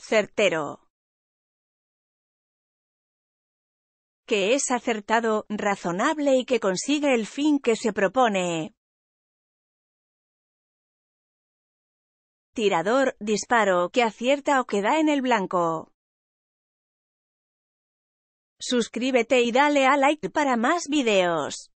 certero. que es acertado, razonable y que consigue el fin que se propone. Tirador, disparo, que acierta o que da en el blanco. Suscríbete y dale a like para más videos.